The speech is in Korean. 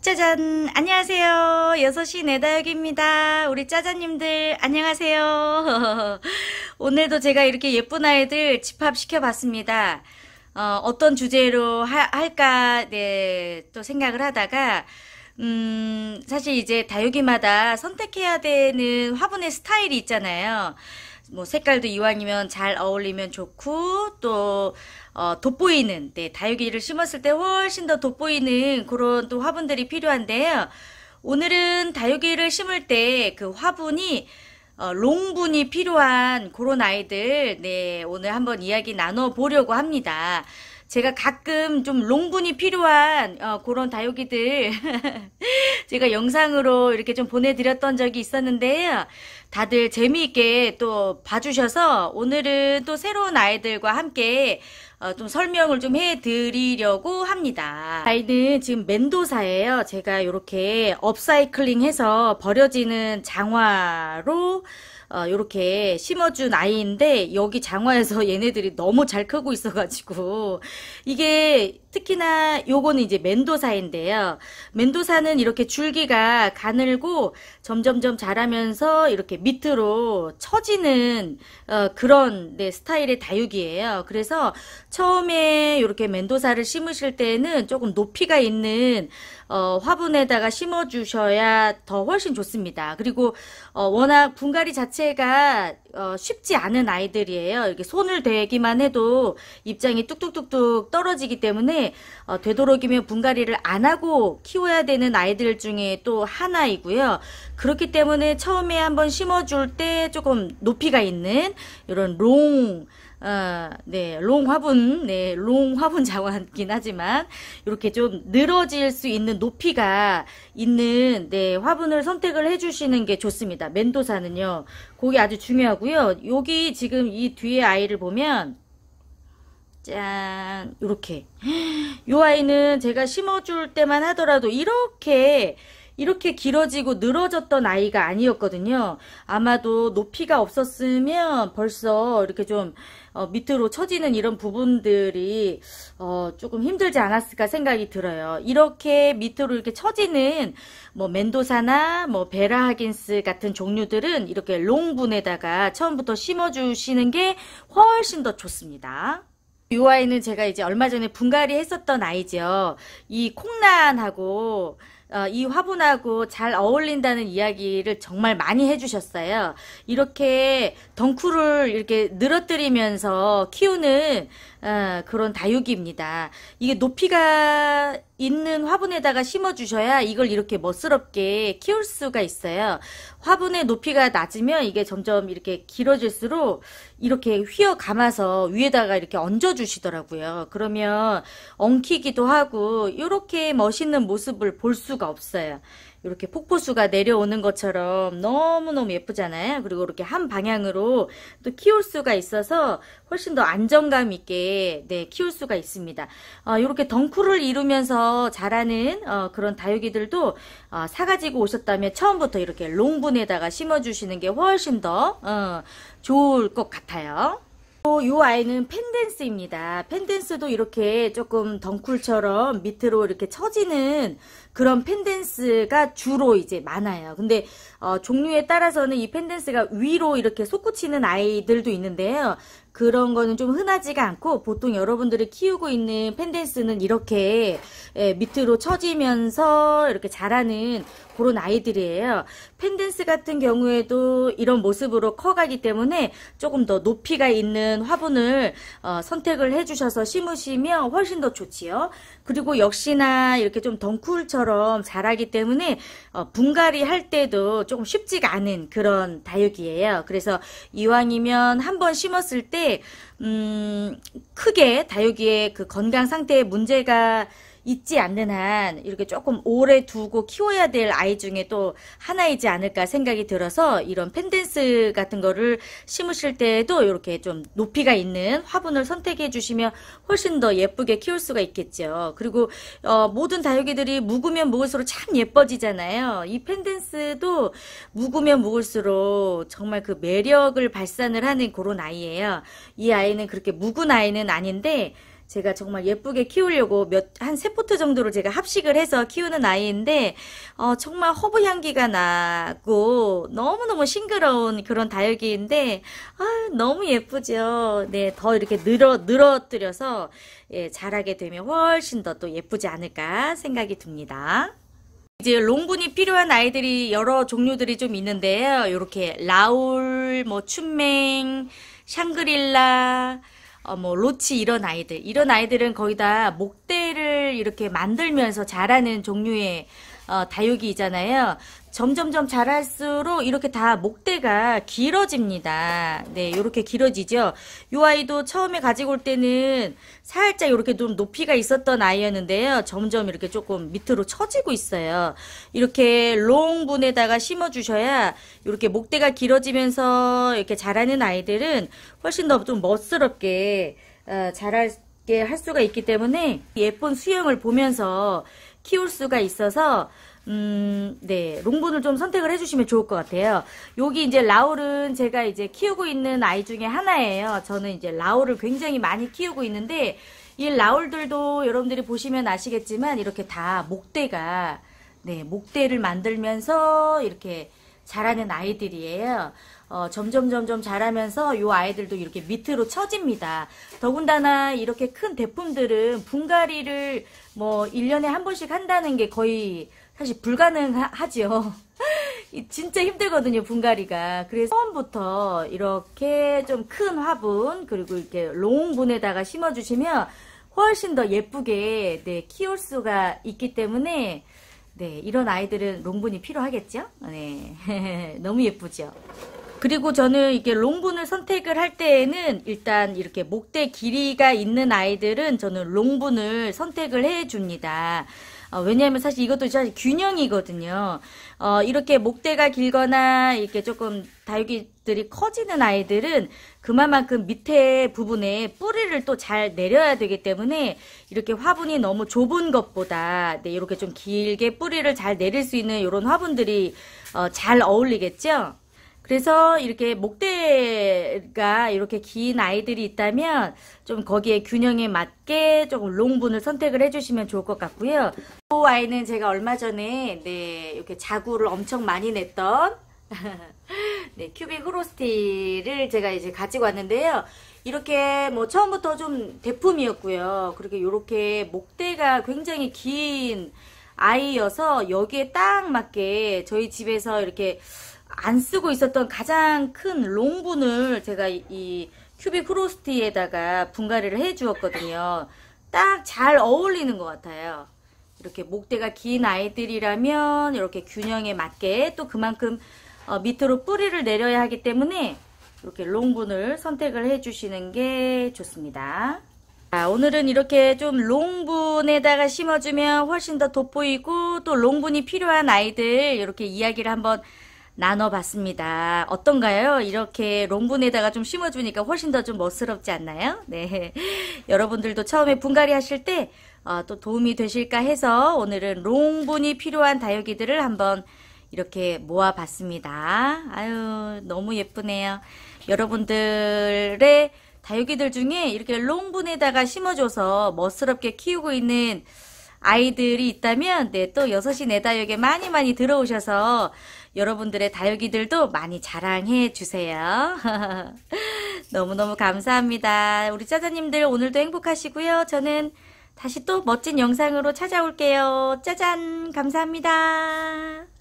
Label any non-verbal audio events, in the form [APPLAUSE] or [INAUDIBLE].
짜잔! 안녕하세요. 6시 내다역입니다. 우리 짜잔님들, 안녕하세요. [LAUGHS] 오늘도 제가 이렇게 예쁜 아이들 집합시켜봤습니다. 어, 어떤 주제로 하, 할까, 네, 또 생각을 하다가, 음, 사실 이제 다육이마다 선택해야 되는 화분의 스타일이 있잖아요. 뭐 색깔도 이왕이면 잘 어울리면 좋고 또 어, 돋보이는 네, 다육이를 심었을 때 훨씬 더 돋보이는 그런 또 화분들이 필요한데요. 오늘은 다육이를 심을 때 그 화분이 어, 롱분이 필요한 그런 아이들 네, 오늘 한번 이야기 나눠보려고 합니다. 제가 가끔 좀 롱분이 필요한 어, 그런 다육이들 [LAUGHS] 제가 영상으로 이렇게 좀 보내드렸던 적이 있었는데요. 다들 재미있게 또 봐주셔서 오늘은 또 새로운 아이들과 함께 어, 좀 설명을 좀 해드리려고 합니다. 아이는 지금 멘도사예요. 제가 이렇게 업사이클링해서 버려지는 장화로 어, 요렇게 심어준 아이인데 여기 장화에서 [LAUGHS] 얘네들이 너무 잘 크고 있어가지고 이게 특히나 요거는 이제 멘도사인데요. 멘도사는 이렇게 줄기가 가늘고 점점점 자라면서 이렇게 밑으로 처지는 어, 그런 네, 스타일의 다육이에요. 그래서 처음에 이렇게 멘도사를 심으실 때는 조금 높이가 있는 어, 화분에다가 심어주셔야 더 훨씬 좋습니다. 그리고 어, 워낙 분갈이 자체가 어, 쉽지 않은 아이들이에요. 이렇게 손을 대기만 해도 입장이 뚝뚝뚝뚝 떨어지기 때문에 어, 되도록이면 분갈이를 안 하고 키워야 되는 아이들 중에 또 하나이고요. 그렇기 때문에 처음에 한번 심어줄 때 조금 높이가 있는 이런 롱 아, 네, 롱 화분, 네, 롱 화분 자화긴 하지만 이렇게 좀 늘어질 수 있는 높이가 있는 네, 화분을 선택을 해주시는 게 좋습니다. 멘도사는요, 그게 아주 중요하고요. 여기 지금 이 뒤에 아이를 보면 짠 이렇게 이 아이는 제가 심어줄 때만 하더라도 이렇게 이렇게 길어지고 늘어졌던 아이가 아니었거든요. 아마도 높이가 없었으면 벌써 이렇게 좀 어, 밑으로 처지는 이런 부분들이 어, 조금 힘들지 않았을까 생각이 들어요. 이렇게 밑으로 이렇게 처지는 뭐 멘도사나 뭐 베라 하긴스 같은 종류들은 이렇게 롱분에다가 처음부터 심어주시는 게 훨씬 더 좋습니다. 이 아이는 제가 이제 얼마 전에 분갈이 했었던 아이죠. 이 콩란하고 어, 이 화분하고 잘 어울린다는 이야기를 정말 많이 해주셨어요. 이렇게 덩쿨을 이렇게 늘어뜨리면서 키우는 어, 그런 다육이입니다. 이게 높이가 있는 화분에다가 심어주셔야 이걸 이렇게 멋스럽게 키울 수가 있어요. 화분의 높이가 낮으면 이게 점점 이렇게 길어질수록 이렇게 휘어 감아서 위에다가 이렇게 얹어주시더라고요. 그러면 엉키기도 하고 이렇게 멋있는 모습을 볼 수가 없어요. 이렇게 폭포수가 내려오는 것처럼 너무너무 예쁘잖아요. 그리고 이렇게 한 방향으로 또 키울 수가 있어서 훨씬 더 안정감 있게 네 키울 수가 있습니다. 어, 이렇게 덩쿨을 이루면서 자라는 어, 그런 다육이들도 어, 사가지고 오셨다면 처음부터 이렇게 롱분에다가 심어주시는 게 훨씬 더 어, 좋을 것 같아요. 이 어, 아이는 팬댄스입니다팬댄스도 이렇게 조금 덩쿨처럼 밑으로 이렇게 처지는 그런 팬댄스가 주로 이제 많아요. 근데 어, 종류에 따라서는 이팬댄스가 위로 이렇게 솟구치는 아이들도 있는데요. 그런 거는 좀 흔하지가 않고 보통 여러분들이 키우고 있는 펜댄스는 이렇게 예, 밑으로 처지면서 이렇게 자라는 그런 아이들이에요. 펜댄스 같은 경우에도 이런 모습으로 커가기 때문에 조금 더 높이가 있는 화분을 어, 선택을 해주셔서 심으시면 훨씬 더 좋지요. 그리고 역시나 이렇게 좀 덩쿨처럼 자라기 때문에 어, 분갈이 할 때도 조금 쉽지가 않은 그런 다육이에요. 그래서 이왕이면 한 번 심었을 때때 음, 크게 다육이의 그 건강 상태에 문제가 잊지 않는 한 이렇게 조금 오래 두고 키워야 될 아이 중에 또 하나이지 않을까 생각이 들어서 이런 펜댄스 같은 거를 심으실 때에도 이렇게 좀 높이가 있는 화분을 선택해 주시면 훨씬 더 예쁘게 키울 수가 있겠죠. 그리고 어, 모든 다육이들이 묵으면 묵을수록 참 예뻐지잖아요. 이 펜댄스도 묵으면 묵을수록 정말 그 매력을 발산을 하는 그런 아이예요. 이 아이는 그렇게 묵은 아이는 아닌데 제가 정말 예쁘게 키우려고 몇 한 세 포트 정도로 제가 합식을 해서 키우는 아이인데 어, 정말 허브 향기가 나고 너무너무 싱그러운 그런 다육이인데 아, 너무 예쁘죠. 네, 더 이렇게 늘어 늘어뜨려서 예, 자라게 되면 훨씬 더 또 예쁘지 않을까 생각이 듭니다. 이제 롱분이 필요한 아이들이 여러 종류들이 좀 있는데요. 이렇게 라울, 뭐 춘맹, 샹그릴라, 어, 뭐 로치 이런 아이들 이런 아이들은 거의 다 목대를 이렇게 만들면서 자라는 종류의 어, 다육이잖아요. 점점점 자랄수록 이렇게 다 목대가 길어집니다. 네, 이렇게 길어지죠. 이 아이도 처음에 가지고 올 때는 살짝 이렇게 좀 높이가 있었던 아이였는데요. 점점 이렇게 조금 밑으로 처지고 있어요. 이렇게 롱분에다가 심어주셔야 이렇게 목대가 길어지면서 이렇게 자라는 아이들은 훨씬 더 좀 멋스럽게 어, 자랄 게할 수가 있기 때문에 예쁜 수영을 보면서 키울 수가 있어서 음, 네, 롱분을 좀 선택을 해주시면 좋을 것 같아요. 여기 이제 라울은 제가 이제 키우고 있는 아이 중에 하나예요. 저는 이제 라울을 굉장히 많이 키우고 있는데 이 라울들도 여러분들이 보시면 아시겠지만 이렇게 다 목대가 네, 목대를 만들면서 이렇게 자라는 아이들이에요. 어, 점점 점점 자라면서 요 아이들도 이렇게 밑으로 처집니다. 더군다나 이렇게 큰 대품들은 분갈이를 뭐 1년에 한 번씩 한다는 게 거의 사실 불가능하지요. [LAUGHS] 진짜 힘들거든요, 분갈이가. 그래서 처음부터 이렇게 좀 큰 화분, 그리고 이렇게 롱분에다가 심어주시면 훨씬 더 예쁘게, 네, 키울 수가 있기 때문에, 네, 이런 아이들은 롱분이 필요하겠죠? 네. [LAUGHS] 너무 예쁘죠? 그리고 저는 이게 롱분을 선택을 할 때에는 일단 이렇게 목대 길이가 있는 아이들은 저는 롱분을 선택을 해 줍니다. 어, 왜냐하면 사실 이것도 사실 균형이거든요. 어, 이렇게 목대가 길거나 이렇게 조금 다육이들이 커지는 아이들은 그만큼 밑에 부분에 뿌리를 또 잘 내려야 되기 때문에 이렇게 화분이 너무 좁은 것보다 네, 이렇게 좀 길게 뿌리를 잘 내릴 수 있는 이런 화분들이 어, 잘 어울리겠죠? 그래서 이렇게 목대가 이렇게 긴 아이들이 있다면 좀 거기에 균형에 맞게 조금 롱분을 선택을 해주시면 좋을 것 같고요. 이 그 아이는 제가 얼마 전에 네 이렇게 자구를 엄청 많이 냈던 [LAUGHS] 네 큐빅 호로스티를 제가 이제 가지고 왔는데요. 이렇게 뭐 처음부터 좀 대품이었고요. 그렇게 이렇게 목대가 굉장히 긴 아이여서 여기에 딱 맞게 저희 집에서 이렇게 안 쓰고 있었던 가장 큰 롱분을 제가 이, 이 큐빅 크로스티에다가 분갈이를 해 주었거든요. 딱 잘 어울리는 것 같아요. 이렇게 목대가 긴 아이들이라면 이렇게 균형에 맞게 또 그만큼 어, 밑으로 뿌리를 내려야 하기 때문에 이렇게 롱분을 선택을 해주시는 게 좋습니다. 자, 오늘은 이렇게 좀 롱분에다가 심어주면 훨씬 더 돋보이고 또 롱분이 필요한 아이들 이렇게 이야기를 한번 나눠봤습니다. 어떤가요? 이렇게 롱분에다가 좀 심어주니까 훨씬 더 좀 멋스럽지 않나요? 네. [LAUGHS] 여러분들도 처음에 분갈이 하실 때, 어, 또 도움이 되실까 해서 오늘은 롱분이 필요한 다육이들을 한번 이렇게 모아봤습니다. 아유, 너무 예쁘네요. 여러분들의 다육이들 중에 이렇게 롱분에다가 심어줘서 멋스럽게 키우고 있는 아이들이 있다면 네, 또 6시 내다육에 많이 많이 들어오셔서 여러분들의 다육이들도 많이 자랑해 주세요. [LAUGHS] 너무너무 감사합니다. 우리 짜자님들 오늘도 행복하시고요. 저는 다시 또 멋진 영상으로 찾아올게요. 짜잔! 감사합니다.